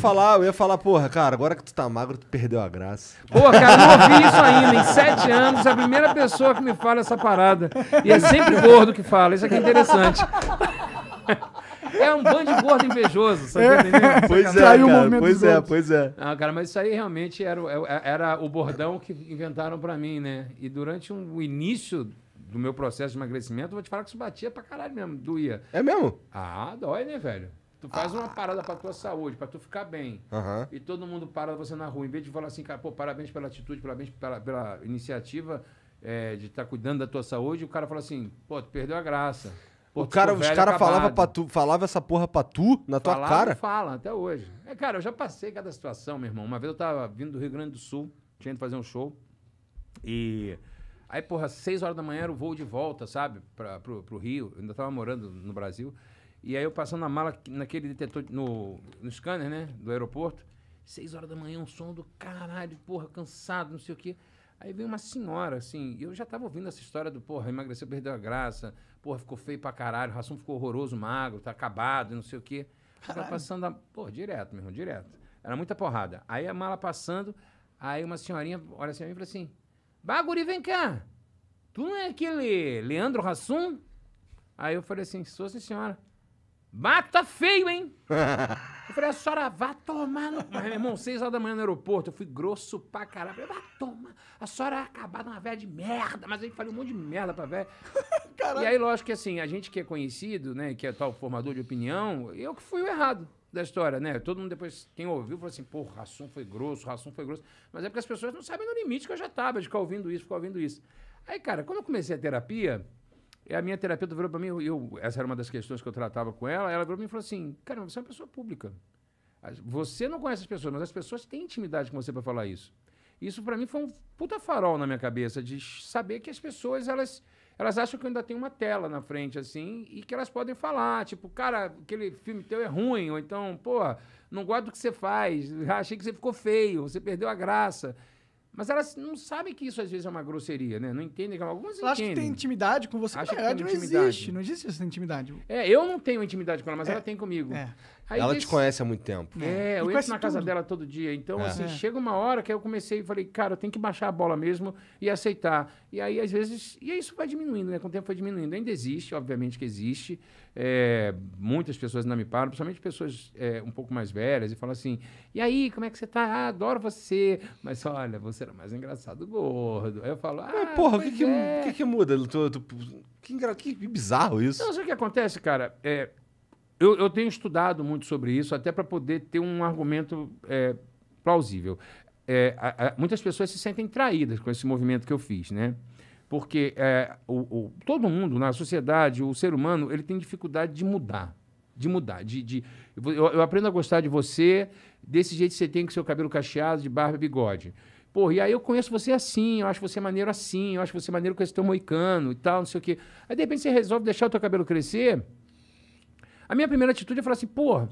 falar, eu ia falar, porra, cara, agora que tu tá magro, tu perdeu a graça. Pô, cara, não ouvi isso ainda. Em sete anos, é a primeira pessoa que me fala essa parada. E é sempre gordo que fala. Isso aqui é interessante. É um bando de gordo invejoso, sabe? É. Pois é, cara, pois é, pois é. Ah, cara, mas isso aí realmente era, é é, era o bordão que inventaram para mim, né? E durante um, o início do meu processo de emagrecimento, vou te falar que isso batia pra caralho mesmo, doía. É mesmo? Ah, dói, né, velho? Tu faz ah. uma parada pra tua saúde, pra tu ficar bem. Uhum. E todo mundo para você na rua. Em vez de falar assim, cara, pô, parabéns pela atitude, parabéns pela, pela iniciativa é, de estar tá cuidando da tua saúde, o cara fala assim, pô, tu perdeu a graça. Pô, o cara, os caras falavam falava essa porra pra tu, na tua cara? Fala, até hoje. É, cara, eu já passei cada situação, meu irmão. Uma vez eu tava vindo do Rio Grande do Sul, tinha ido fazer um show. E aí, porra, seis horas da manhã era o voo de volta, sabe? Pra, pro, pro Rio. Eu ainda tava morando no Brasil. E aí eu passando a mala naquele detetor, no, no scanner, né? Do aeroporto. Seis horas da manhã, um som do caralho, porra, cansado, não sei o quê. Aí veio uma senhora, assim, e eu já tava ouvindo essa história do, porra, emagreceu, perdeu a graça, porra, ficou feio pra caralho, o ração ficou horroroso, magro, tá acabado, não sei o quê. Tava passando a... Pô, direto, meu irmão, direto. Era muita porrada. Aí a mala passando, aí uma senhorinha olha assim pra mim e fala assim, Baguri, vem cá! Tu não é aquele Leandro Rassum? Aí eu falei assim, sou sim, senhora. Mata feio, hein? eu falei, a senhora vá tomar no. Mas, meu irmão, seis horas da manhã no aeroporto, eu fui grosso pra caralho. Eu falei, vá tomar. A senhora vai acabar numa velha de merda. Mas aí falei um monte de merda pra velha. e aí, lógico que assim, a gente que é conhecido, né, que é tal formador de opinião, eu que fui o errado da história, né? Todo mundo depois, quem ouviu, falou assim, pô, Rassum foi grosso, Rassum foi grosso. Mas é porque as pessoas não sabem no limite que eu já tava de ficar ouvindo isso, ficar ouvindo isso. Aí, cara, quando eu comecei a terapia, e é, a minha terapeuta virou para mim, eu, essa era uma das questões que eu tratava com ela, ela virou para mim e falou assim, cara, você é uma pessoa pública. Você não conhece as pessoas, mas as pessoas têm intimidade com você para falar isso. Isso para mim foi um puta farol na minha cabeça de saber que as pessoas elas elas acham que eu ainda tenho uma tela na frente assim e que elas podem falar, tipo, cara, aquele filme teu é ruim ou então, pô, não gosto do que você faz, achei que você ficou feio, você perdeu a graça. Mas elas não sabem que isso às vezes é uma grosseria, né? Não entendem que é Algumas Acho que tem intimidade com você. Acho que é, tem não existe. Não existe essa intimidade. É, eu não tenho intimidade com ela, mas é. ela tem comigo. É. Aí ela desse... te conhece há muito tempo. É, é. eu entro na tudo. casa dela todo dia. Então, é. assim, chega uma hora que eu comecei e falei, cara, eu tenho que baixar a bola mesmo e aceitar. E aí, às vezes... E isso vai diminuindo, né? Com o tempo foi diminuindo. Ainda existe, obviamente que existe é, muitas pessoas não me param, principalmente pessoas é, um pouco mais velhas, e falam assim: e aí, como é que você tá? Ah, adoro você. Mas olha, você era mais engraçado gordo. Aí eu falo: ah, Mas, porra, o que, é. que, que, muda? que, que, bizarro isso. Não, sabe o que acontece, cara? É, eu, eu, tenho estudado muito sobre isso, até para poder ter um argumento é, plausível. É, a, a, muitas pessoas se sentem traídas com esse movimento que eu fiz, né? Porque é, o, o, todo mundo na sociedade, o ser humano, ele tem dificuldade de mudar. De mudar. De, de eu, eu, aprendo a gostar de você, desse jeito que você tem com seu cabelo cacheado, de barba e bigode. Pô, e aí eu conheço você assim, eu acho você maneiro assim, eu acho você maneiro com esse teu moicano e tal, não sei o quê. Aí de repente você resolve deixar o teu cabelo crescer. A minha primeira atitude é falar assim, pô,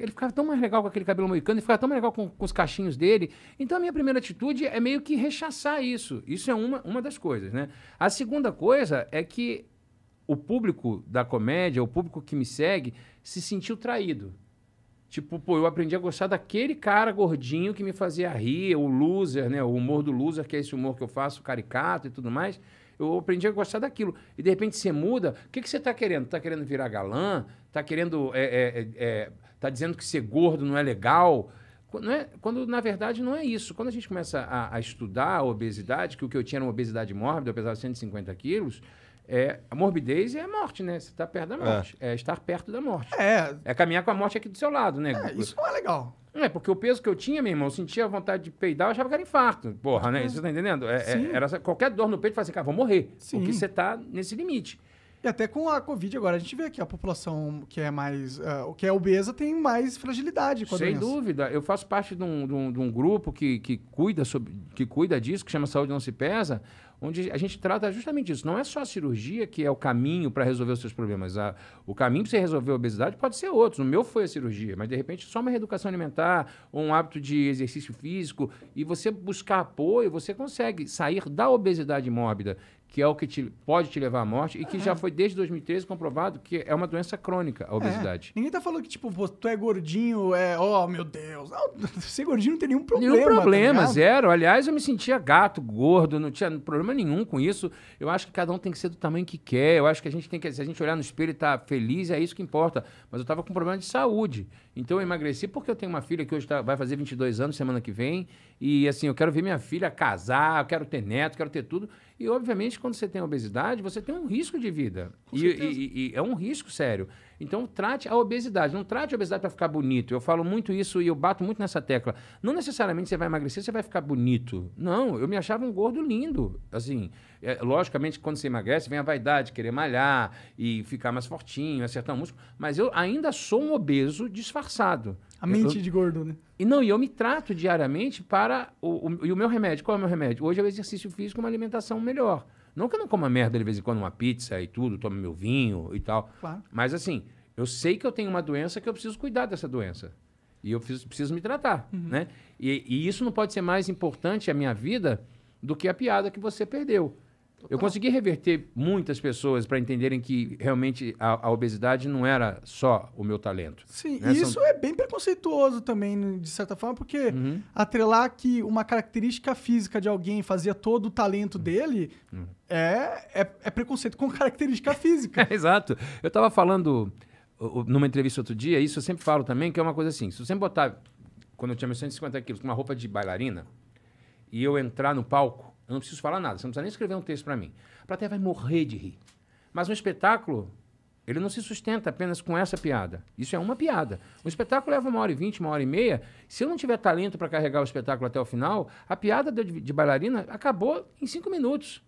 ele ficava tão mais legal com aquele cabelo moicano, ele ficava tão mais legal com, com, os cachinhos dele. Então a minha primeira atitude é meio que rechaçar isso. Isso é uma, uma das coisas, né? A segunda coisa é que o público da comédia, o público que me segue, se sentiu traído. Tipo, pô, eu aprendi a gostar daquele cara gordinho que me fazia rir, o loser, né? O humor do loser, que é esse humor que eu faço, caricato e tudo mais. Eu aprendi a gostar daquilo. E de repente você muda. O que, que você está querendo? Está querendo virar galã? Está querendo é, é, é, é está dizendo que ser gordo não é legal. Quando, é, quando, na verdade, não é isso. Quando a gente começa a, a, estudar a obesidade, que o que eu tinha era uma obesidade mórbida, apesar de 150 quilos, é, a morbidez é a morte, né? Você está perto da é. morte. É. é. estar perto da morte. É. É caminhar com a morte aqui do seu lado, né? É, isso não é legal. É, porque o peso que eu tinha, meu irmão, eu sentia vontade de peidar, eu achava que era infarto. Porra, né? É. Você tá entendendo? É, é era, qualquer dor no peito, fazia assim, cara, vou morrer. Sim. Porque você tá nesse limite. E até com a Covid agora, a gente vê que a população que é mais. Uh, que é obesa tem mais fragilidade. Com a Sem doença. dúvida. Eu faço parte de um, de um, de um grupo que, que, cuida sobre, que cuida disso, que chama Saúde Não Se Pesa, onde a gente trata justamente isso. Não é só a cirurgia que é o caminho para resolver os seus problemas. A, o caminho para você resolver a obesidade pode ser outro. O meu foi a cirurgia, mas de repente só uma reeducação alimentar, ou um hábito de exercício físico, e você buscar apoio, você consegue sair da obesidade mórbida que é o que te, pode te levar à morte e que é. já foi desde 2013 comprovado que é uma doença crônica, a é. obesidade. É. Ninguém tá falando que, tipo, pô, tu é gordinho, é, oh meu Deus. Não, ser gordinho não tem nenhum problema. Nenhum problema, tá zero. Aliás, eu me sentia gato, gordo, não tinha problema nenhum com isso. Eu acho que cada um tem que ser do tamanho que quer. Eu acho que a gente tem que, se a gente olhar no espelho e tá feliz, é isso que importa. Mas eu tava com problema de saúde. Então eu emagreci porque eu tenho uma filha que hoje tá, vai fazer 22 anos semana que vem. E assim, eu quero ver minha filha casar, eu quero ter neto, quero ter tudo. E obviamente Principalmente quando você tem obesidade, você tem um risco de vida. E, e, e, é um risco sério. Então, trate a obesidade. Não trate a obesidade para ficar bonito. Eu falo muito isso e eu bato muito nessa tecla. Não necessariamente você vai emagrecer, você vai ficar bonito. Não, eu me achava um gordo lindo. Assim, é, logicamente, quando você emagrece, vem a vaidade, querer malhar e ficar mais fortinho, acertar o músculo. Mas eu ainda sou um obeso disfarçado. A mente eu, de gordo, né? E não, e eu me trato diariamente para. O, o, e o meu remédio, qual é o meu remédio? Hoje é o exercício físico uma alimentação melhor. Não que eu não coma merda de vez em quando, uma pizza e tudo, tome meu vinho e tal. Claro. Mas assim, eu sei que eu tenho uma doença que eu preciso cuidar dessa doença. E eu preciso, preciso me tratar, uhum. né? E, e isso não pode ser mais importante a minha vida do que a piada que você perdeu. Total. Eu consegui reverter muitas pessoas para entenderem que realmente a, a, obesidade não era só o meu talento. Sim, né? e isso é bem preconceituoso também, né, de certa forma, porque uhum. atrelar que uma característica física de alguém fazia todo o talento uhum. dele uhum. É, é, é, preconceito com característica física. é, exato. Eu estava falando numa entrevista outro dia, isso eu sempre falo também, que é uma coisa assim, se você botar, quando eu tinha meus 150 quilos, com uma roupa de bailarina, e eu entrar no palco, eu não preciso falar nada, você não precisa nem escrever um texto para mim. A plateia vai morrer de rir. Mas um espetáculo, ele não se sustenta apenas com essa piada. Isso é uma piada. Um espetáculo leva uma hora e vinte, uma hora e meia. Se eu não tiver talento para carregar o espetáculo até o final, a piada de, de bailarina acabou em cinco minutos.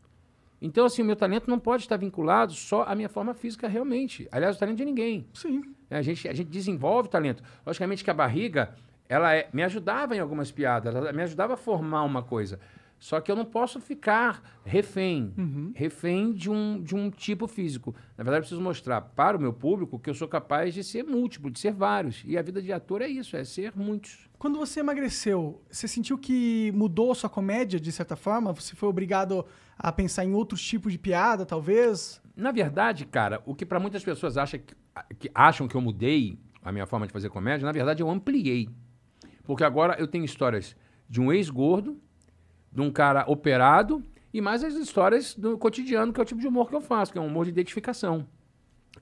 Então, assim, o meu talento não pode estar vinculado só à minha forma física realmente. Aliás, o talento de ninguém. Sim. É, a gente, a gente desenvolve talento. Logicamente que a barriga, ela é, me ajudava em algumas piadas, ela me ajudava a formar uma coisa. Só que eu não posso ficar refém, uhum. refém de um, de um tipo físico. Na verdade, eu preciso mostrar para o meu público que eu sou capaz de ser múltiplo, de ser vários. E a vida de ator é isso, é ser muitos. Quando você emagreceu, você sentiu que mudou sua comédia, de certa forma? Você foi obrigado a pensar em outros tipos de piada, talvez? Na verdade, cara, o que para muitas pessoas acha que, que acham que eu mudei a minha forma de fazer comédia, na verdade, eu ampliei. Porque agora eu tenho histórias de um ex-gordo de um cara operado e mais as histórias do cotidiano, que é o tipo de humor que eu faço, que é um humor de identificação.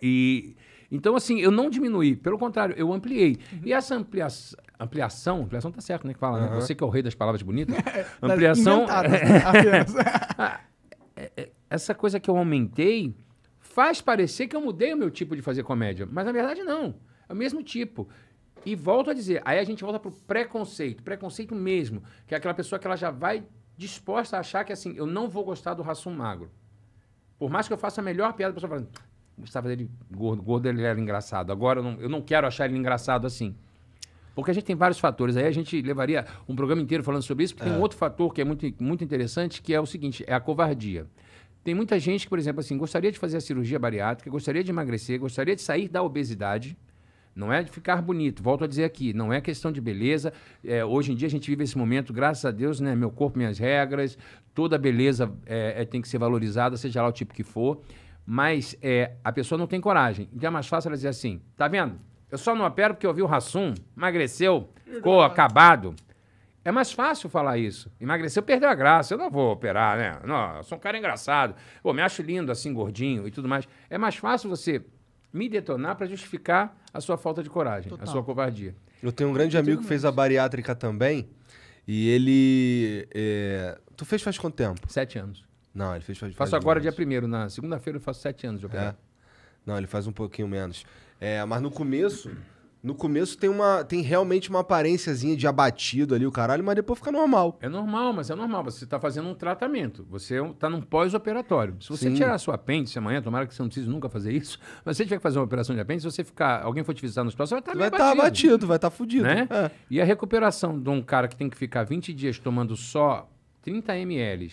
E então assim, eu não diminuí, pelo contrário, eu ampliei. E essa ampliação, ampliação tá certo, né, que fala, uhum. né? Você que é o rei das palavras bonitas. ampliação né? ah, é, é, Essa coisa que eu aumentei faz parecer que eu mudei o meu tipo de fazer comédia, mas na verdade não. É o mesmo tipo. E volto a dizer, aí a gente volta pro preconceito, preconceito mesmo, que é aquela pessoa que ela já vai disposta a achar que assim, eu não vou gostar do Rassum magro. Por mais que eu faça a melhor piada, a pessoa fala, gostava dele gordo, gordo ele era engraçado. Agora eu não, eu não quero achar ele engraçado assim. Porque a gente tem vários fatores. Aí a gente levaria um programa inteiro falando sobre isso, porque é. tem um é. outro fator que é muito, muito interessante, que é o seguinte, é a covardia. Tem muita gente que, por exemplo, assim, gostaria de fazer a cirurgia bariátrica, gostaria de emagrecer, gostaria de sair da obesidade, não é de ficar bonito, volto a dizer aqui, não é questão de beleza. É, hoje em dia a gente vive esse momento, graças a Deus, né? Meu corpo, minhas regras, toda beleza é, é, tem que ser valorizada, seja lá o tipo que for. Mas é, a pessoa não tem coragem. Então é mais fácil ela dizer assim: tá vendo? Eu só não opero porque eu vi o Rassum, emagreceu, ficou acabado. É mais fácil falar isso. Emagreceu, perdeu a graça. Eu não vou operar, né? Não, eu sou um cara engraçado. Pô, me acho lindo assim, gordinho e tudo mais. É mais fácil você me detonar para justificar a sua falta de coragem, Total. a sua covardia. Eu tenho um grande amigo que fez a bariátrica também. E ele. É... Tu fez faz quanto tempo? Sete anos. Não, ele fez faz. Faço faz agora dia primeiro, na segunda-feira eu faço sete anos de operar. É. Não, ele faz um pouquinho menos. É, mas no começo. No começo tem uma tem realmente uma aparênciazinha de abatido ali, o caralho, mas depois fica normal. É normal, mas é normal. Você está fazendo um tratamento. Você está é num pós-operatório. Se você Sim. tirar sua apêndice amanhã, tomara que você não precise nunca fazer isso, mas se você tiver que fazer uma operação de apêndice, você ficar, alguém for te visitar no hospital, você vai estar tá Vai estar abatido. Tá abatido, vai estar tá fudido. Né? É. E a recuperação de um cara que tem que ficar 20 dias tomando só 30 ml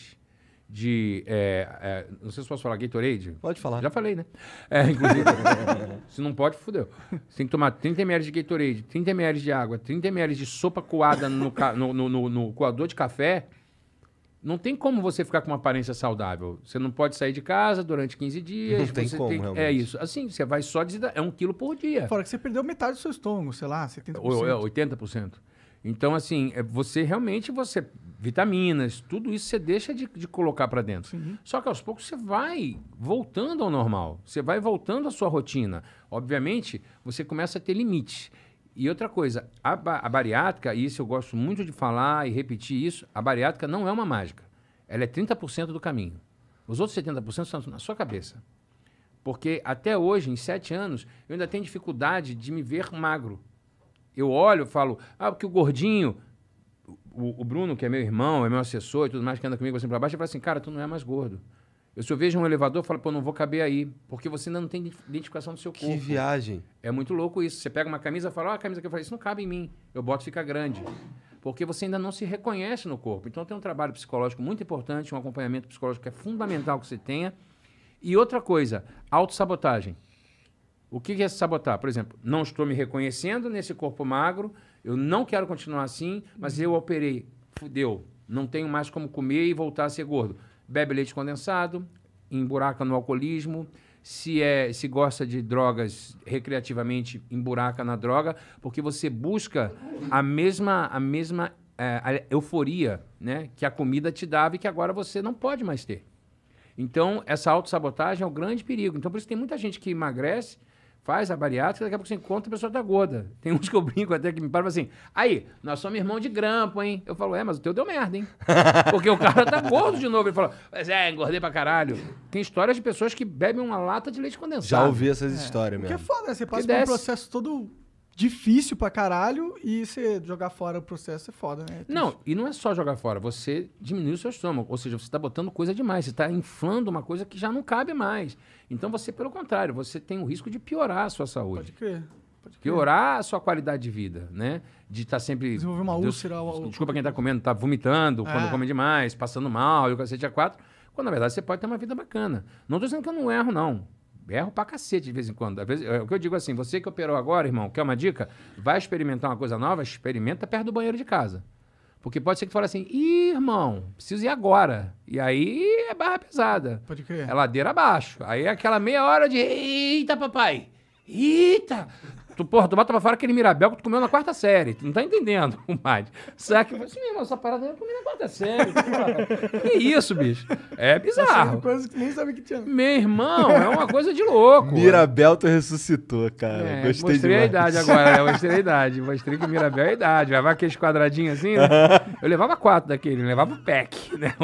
de. É, é, não sei se posso falar Gatorade. Pode falar. Já falei, né? É, inclusive. se não pode, fudeu. Você tem que tomar 30 ml de Gatorade, 30 ml de água, 30 ml de sopa coada no, no, no, no, no coador de café. Não tem como você ficar com uma aparência saudável. Você não pode sair de casa durante 15 dias. Não tem como, tem... É isso. Assim, você vai só É um quilo por dia. Fora que você perdeu metade do seu estômago, sei lá, 70%. Ou, 80%. É, então, assim, é, você realmente você vitaminas, tudo isso você deixa de, de colocar para dentro. Só que aos poucos você vai voltando ao normal, você vai voltando à sua rotina. Obviamente, você começa a ter limites. E outra coisa, a, a bariátrica, e isso eu gosto muito de falar e repetir isso, a bariátrica não é uma mágica. Ela é 30% do caminho. Os outros 70% estão na sua cabeça. Porque até hoje, em sete anos, eu ainda tenho dificuldade de me ver magro. Eu olho e falo, ah, porque o gordinho o, o, Bruno, que é meu irmão, é meu assessor e tudo mais, que anda comigo assim pra baixo, ele fala assim, cara, tu não é mais gordo. Eu, se eu vejo um elevador, eu falo, pô, não vou caber aí, porque você ainda não tem identificação do seu corpo. Que viagem. É muito louco isso. Você pega uma camisa e fala, ó, oh, a camisa que eu falei, isso não cabe em mim. Eu boto fica grande. Porque você ainda não se reconhece no corpo. Então tem um trabalho psicológico muito importante, um acompanhamento psicológico que é fundamental que você tenha. E outra coisa, autossabotagem. O que é sabotar? Por exemplo, não estou me reconhecendo nesse corpo magro, eu não quero continuar assim, mas eu operei. Fudeu. Não tenho mais como comer e voltar a ser gordo. Bebe leite condensado, emburaca no alcoolismo. Se, é, se gosta de drogas recreativamente, emburaca na droga, porque você busca a mesma, a mesma é, a euforia né, que a comida te dava e que agora você não pode mais ter. Então, essa autossabotagem é o um grande perigo. Então, por isso tem muita gente que emagrece Faz a bariátrica, daqui a pouco você encontra a pessoa tá gorda. Tem uns que eu brinco até que me param assim, aí, nós somos irmão de grampo, hein? Eu falo, é, mas o teu deu merda, hein? Porque o cara tá gordo de novo. Ele fala, mas é, engordei pra caralho. Tem histórias de pessoas que bebem uma lata de leite condensado. Já ouvi essas é. histórias mesmo. que é foda, né? Você passa por um processo todo difícil pra caralho e você jogar fora o processo é foda, né? É não, e não é só jogar fora, você diminui o seu estômago, ou seja, você está botando coisa demais, você está inflando uma coisa que já não cabe mais. Então você, pelo contrário, você tem o risco de piorar a sua saúde. Pode crer. Pode crer. Piorar a sua qualidade de vida, né? De estar tá sempre. Desenvolver uma úlcera. Deus, ou... Desculpa quem está comendo, tá vomitando, é. quando come demais, passando mal e o cacete a é quatro. Quando na verdade você pode ter uma vida bacana. Não tô dizendo que eu não erro, não. Erro pra cacete de vez em quando. Às vezes, é o que eu digo assim, você que operou agora, irmão, quer uma dica? Vai experimentar uma coisa nova? Experimenta perto do banheiro de casa. Porque pode ser que fale assim, Ih, irmão, preciso ir agora. E aí é barra pesada. Pode crer. É ladeira abaixo. Aí é aquela meia hora de, eita, papai, eita, Tu, porra, tu bota pra fora aquele Mirabel que tu comeu na quarta série. Tu não tá entendendo mais. Saca? que falei assim, irmão, essa parada eu comi na quarta série. que isso, bicho? É tá bizarro. Coisa que nem sabe que tinha. Meu irmão, é uma coisa de louco. Mirabel tu ressuscitou, cara. É, gostei mostrei demais. a idade agora, né? Mostrei a idade. Mostrei que o Mirabel é a idade. Vai aqueles quadradinhos assim, né? Eu levava quatro daquele, levava o pack, né?